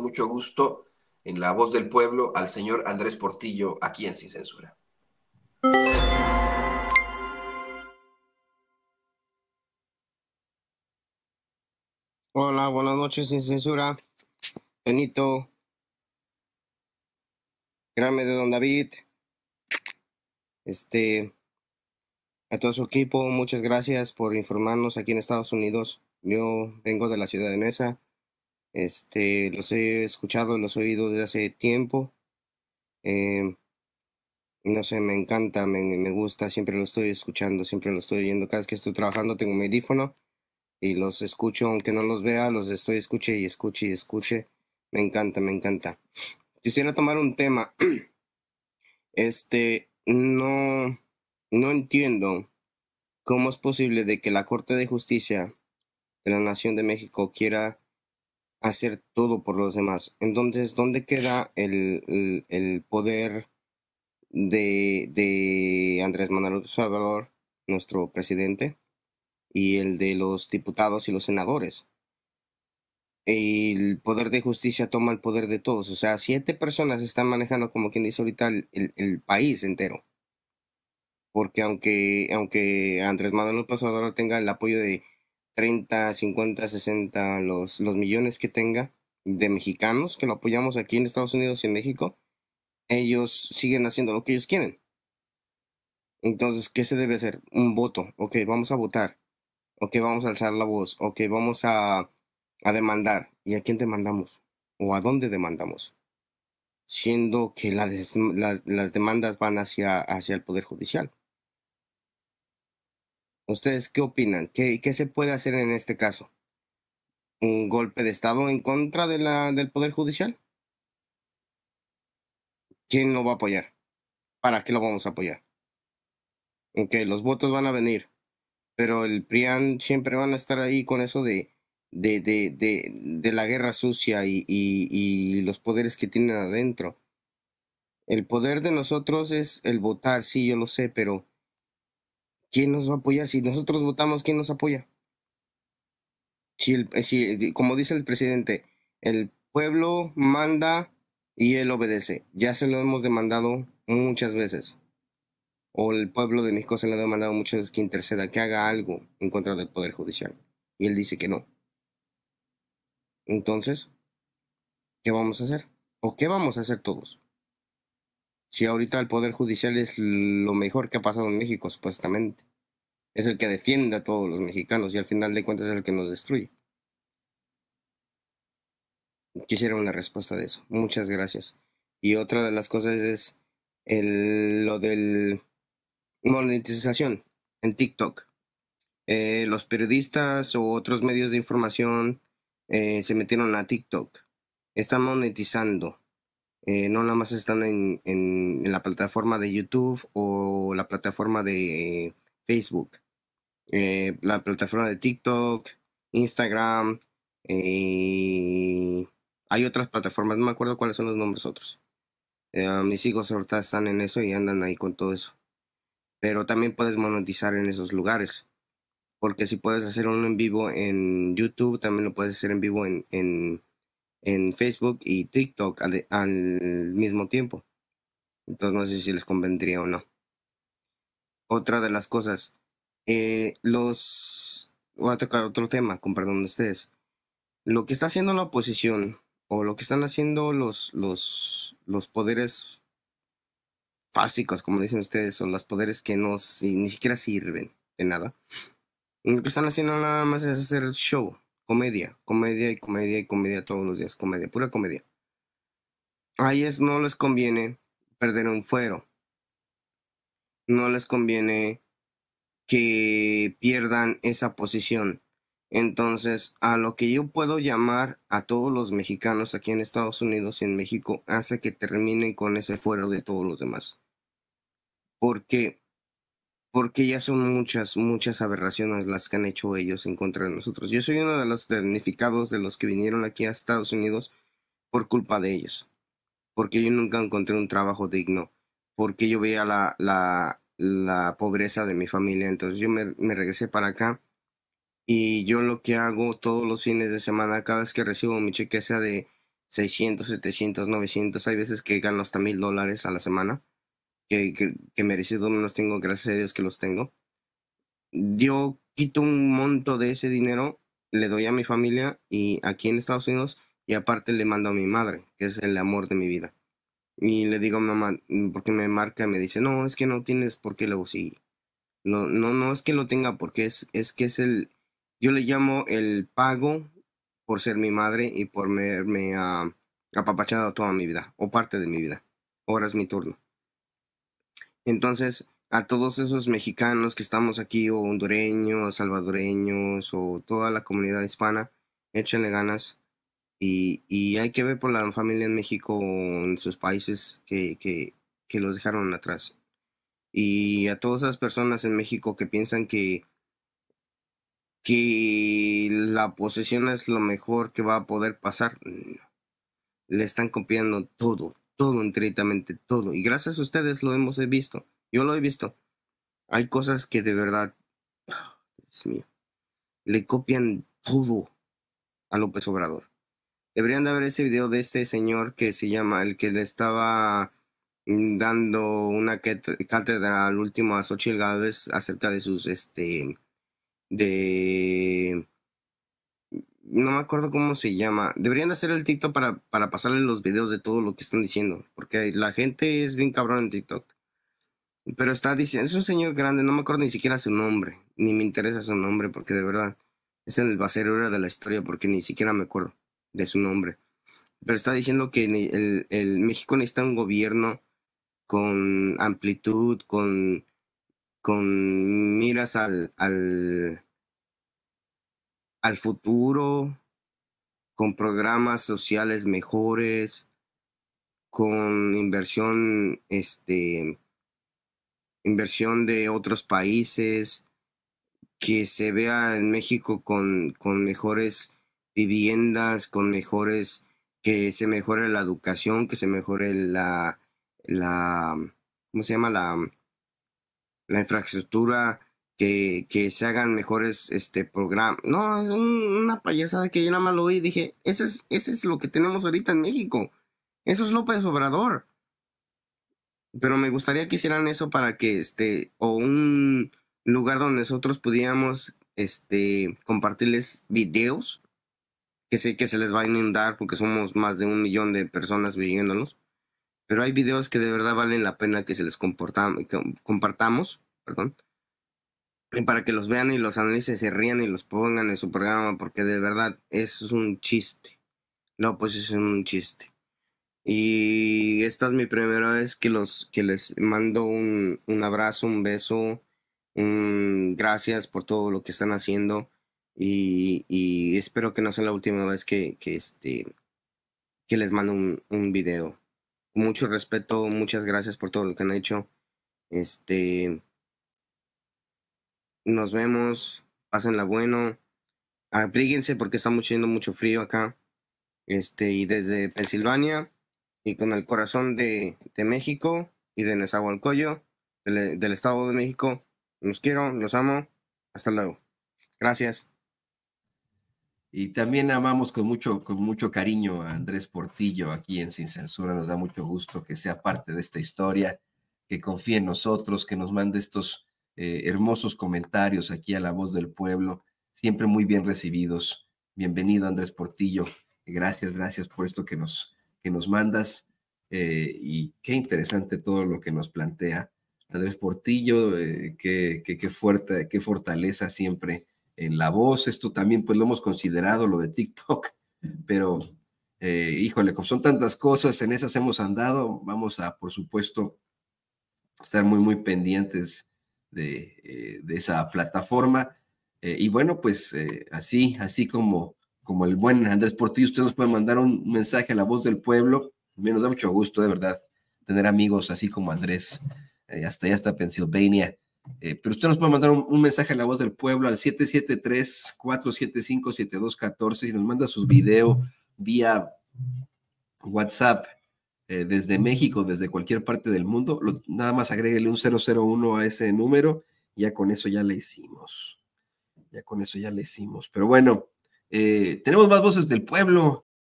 mucho gusto en La Voz del Pueblo al señor Andrés Portillo, aquí en Sin Censura. Hola, buenas noches, Sin Censura. Benito. Grame de Don David. Este. A todo su equipo, muchas gracias por informarnos aquí en Estados Unidos. Yo vengo de la ciudad de Mesa este, los he escuchado, los he oído desde hace tiempo. Em, no sé, me encanta, me, gusta, siempre lo estoy escuchando, siempre lo estoy oyendo. Cada vez que estoy trabajando tengo mi audífono y los escucho, aunque no los vea, los estoy escuche y escuche y escuche. Me encanta, me encanta. Quisiera tomar un tema. Este, no, no entiendo cómo es posible de que la Corte de Justicia de la Nación de México quiera hacer todo por los demás. Entonces, ¿dónde queda el, poder de, Andrés Manuel Salvador, nuestro presidente, y el de los diputados y los senadores? El poder de justicia toma el poder de todos. O sea, siete personas están manejando, como quien dice ahorita, el, país entero. Porque aunque, aunque Andrés Manuel Salvador tenga el apoyo de 30, 50, 60, los, los millones que tenga de mexicanos que lo apoyamos aquí en Estados Unidos y en México, ellos siguen haciendo lo que ellos quieren. Entonces, ¿qué se debe hacer? Un voto. Ok, vamos a votar. Ok, vamos a alzar la voz. Ok, vamos a, demandar. ¿Y a quién demandamos? ¿O a dónde demandamos? Siendo que las, las demandas van hacia, hacia el Poder Judicial. ¿Ustedes qué opinan? ¿Qué, ¿Qué, se puede hacer en este caso? ¿Un golpe de Estado en contra de la, del Poder Judicial? ¿Quién lo va a apoyar? ¿Para qué lo vamos a apoyar? Aunque los votos van a venir, pero el PRIAN siempre van a estar ahí con eso de, de, la guerra sucia y, y los poderes que tienen adentro. El poder de nosotros es el votar, sí, yo lo sé, pero ¿quién nos va a apoyar? Si nosotros votamos, ¿quién nos apoya? Eh, como dice el presidente, el pueblo manda y él obedece. Ya se lo hemos demandado muchas veces. O el pueblo de México se le ha demandado muchas veces que interceda, que haga algo en contra del Poder Judicial. Y él dice que no. Entonces, ¿qué vamos a hacer? ¿O qué vamos a hacer todos? si ahorita el Poder Judicial es lo mejor que ha pasado en México, supuestamente. Es el que defiende a todos los mexicanos y al final de cuentas es el que nos destruye. Quisiera una respuesta de eso. Muchas gracias. Y otra de las cosas es el, lo del monetización en TikTok. Eh, los periodistas u otros medios de información eh, se metieron a TikTok. Están monetizando eh, no nada más están en, la plataforma de YouTube o la plataforma de eh, Facebook, eh, la plataforma de TikTok, Instagram. hay otras plataformas, no me acuerdo cuáles son los nombres otros. mis hijos ahorita están en eso y andan ahí con todo eso. Pero también puedes monetizar en esos lugares. Porque si puedes hacer uno en vivo en YouTube, también lo puedes hacer en vivo en, en en Facebook y TikTok al, mismo tiempo. Entonces no sé si les convendría o no. Otra de las cosas, eh, los... Voy a tocar otro tema, con perdón de ustedes. Lo que está haciendo la oposición o lo que están haciendo los, los, los poderes fásicos, como dicen ustedes, o los poderes que no, ni siquiera sirven de nada. Lo que están haciendo nada más es hacer el show, Comedia, comedia y comedia y comedia todos los días, comedia, pura comedia. A ellos no les conviene perder un fuero. No les conviene que pierdan esa posición. Entonces, a lo que yo puedo llamar a todos los mexicanos aquí en Estados Unidos y en México, hace que terminen con ese fuero de todos los demás. Porque porque ya son muchas, muchas aberraciones las que han hecho ellos en contra de nosotros. Yo soy uno de los damnificados de los que vinieron aquí a Estados Unidos por culpa de ellos, porque yo nunca encontré un trabajo digno, porque yo veía la, la, la pobreza de mi familia, entonces yo me, me regresé para acá y yo lo que hago todos los fines de semana, cada vez que recibo mi cheque, sea de 600, 700, 900, hay veces que gano hasta mil dólares a la semana que, merecido no los tengo, gracias a Dios que los tengo. Yo quito un monto de ese dinero, le doy a mi familia y aquí en Estados Unidos y aparte le mando a mi madre, que es el amor de mi vida. Y le digo a mamá, mm, porque me marca, me dice, no, es que no tienes por qué, lo sí. No, no, no es que lo tenga, porque es, es que es el, yo le llamo el pago por ser mi madre y por verme ah, apapachado toda mi vida, o parte de mi vida. Ahora es mi turno. Entonces, a todos esos mexicanos que estamos aquí, o hondureños, salvadoreños, o toda la comunidad hispana, échenle ganas. Y, hay que ver por la familia en México en sus países que, los dejaron atrás. Y a todas esas personas en México que piensan que, que la posesión es lo mejor que va a poder pasar, le están copiando todo, todo, enteritamente, todo. Y gracias a ustedes lo hemos visto. Yo lo he visto. Hay cosas que de verdad, ah, Dios mío, le copian todo a López Obrador. Deberían de ver ese video de ese señor que se llama, el que le estaba dando una cátedra al último a Xochitl Gálvez acerca de sus, este, de no me acuerdo cómo se llama. Deberían hacer el TikTok para, para pasarle los videos de todo lo que están diciendo. Porque la gente es bien cabrón en TikTok. Pero está diciendo, es un señor grande, no me acuerdo ni siquiera su nombre. Ni me interesa su nombre porque de verdad está en el hora de la historia porque ni siquiera me acuerdo de su nombre. Pero está diciendo que el, México necesita un gobierno con amplitud, con, con miras al, al al futuro, con programas sociales mejores, con inversión, este, inversión de otros países, que se vea en México con, con mejores viviendas, con mejores, que se mejore la educación, que se mejore la, la ¿cómo se llama? La, la infraestructura que, se hagan mejores este, programas. No, es una payasada que yo nada más lo vi y dije, eso es, eso es lo que tenemos ahorita en México. Eso es López Obrador. Pero me gustaría que hicieran eso para que, este, o un lugar donde nosotros pudiéramos, este, compartirles videos, que sé que se les va a inundar porque somos más de un millón de personas viviéndolos pero hay videos que de verdad valen la pena que se les compartamos, perdón, y para que los vean y los analicen, se rían y los pongan en su programa, porque de verdad es un chiste. No, pues es un chiste. Y esta es mi primera vez que, los, que les mando un, abrazo, un beso, un gracias por todo lo que están haciendo. Y, espero que no sea la última vez que, que, este, que les mando un, un video. Mucho respeto, muchas gracias por todo lo que han hecho. Este, nos vemos. Pásenla bueno. Abríguense porque está haciendo mucho frío acá. Este, y desde Pensilvania y con el corazón de, de México y de Nezahualcóyotl, del, del Estado de México. Los quiero, los amo. Hasta luego. Gracias. Y también amamos con mucho, con mucho cariño a Andrés Portillo aquí en Sin Censura. Nos da mucho gusto que sea parte de esta historia, que confíe en nosotros, que nos mande estos eh, hermosos comentarios aquí a La Voz del Pueblo, siempre muy bien recibidos. Bienvenido Andrés Portillo, gracias, gracias por esto que nos, que nos mandas eh, y qué interesante todo lo que nos plantea. Andrés Portillo, eh, qué, fuerte, qué fortaleza siempre en la voz. Esto también pues lo hemos considerado, lo de TikTok, pero híjole, como son tantas cosas, en esas hemos andado, vamos a, por supuesto, estar muy, muy pendientes eh, de, esa plataforma. Eh, y bueno, pues eh, así, así como, como el buen Andrés Portillo, usted nos puede mandar un mensaje a la voz del pueblo. Me nos da mucho gusto, de verdad, tener amigos así como Andrés, hasta allá, hasta Pensilvania. pero usted nos puede mandar un, mensaje a la voz del pueblo al 773-475-7214 y nos manda sus video vía WhatsApp eh, desde México, desde cualquier parte del mundo, nada más agréguele un 001 a ese número, ya con eso ya le hicimos. Ya con eso ya le hicimos. Pero bueno, eh, tenemos más voces del pueblo.